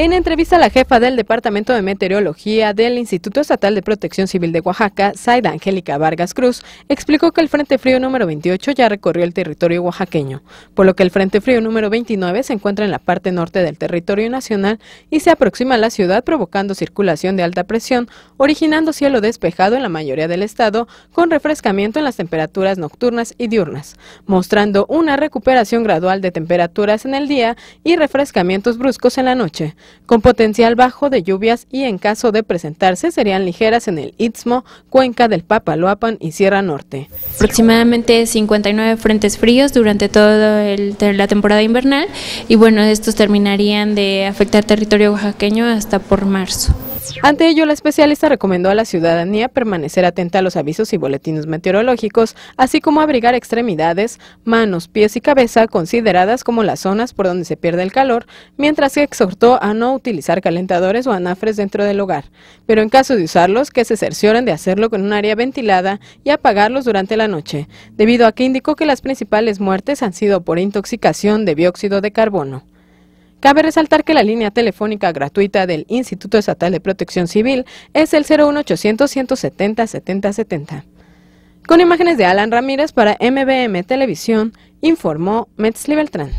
En entrevista la jefa del Departamento de Meteorología del Instituto Estatal de Protección Civil de Oaxaca, Zaida Angélica Vargas Cruz, explicó que el Frente Frío número 28 ya recorrió el territorio oaxaqueño, por lo que el Frente Frío número 29 se encuentra en la parte norte del territorio nacional y se aproxima a la ciudad provocando circulación de alta presión, originando cielo despejado en la mayoría del estado, con refrescamiento en las temperaturas nocturnas y diurnas, mostrando una recuperación gradual de temperaturas en el día y refrescamientos bruscos en la noche con potencial bajo de lluvias y en caso de presentarse serían ligeras en el Istmo, Cuenca del Papaloapan y Sierra Norte. Aproximadamente 59 frentes fríos durante toda la temporada invernal y bueno, estos terminarían de afectar territorio oaxaqueño hasta por marzo. Ante ello, la especialista recomendó a la ciudadanía permanecer atenta a los avisos y boletines meteorológicos, así como abrigar extremidades, manos, pies y cabeza consideradas como las zonas por donde se pierde el calor, mientras que exhortó a no utilizar calentadores o anafres dentro del hogar, pero en caso de usarlos, que se cercioren de hacerlo con un área ventilada y apagarlos durante la noche, debido a que indicó que las principales muertes han sido por intoxicación de dióxido de carbono. Cabe resaltar que la línea telefónica gratuita del Instituto Estatal de Protección Civil es el 01800 170 70 Con imágenes de Alan Ramírez para MBM Televisión, informó Metzli Beltrán.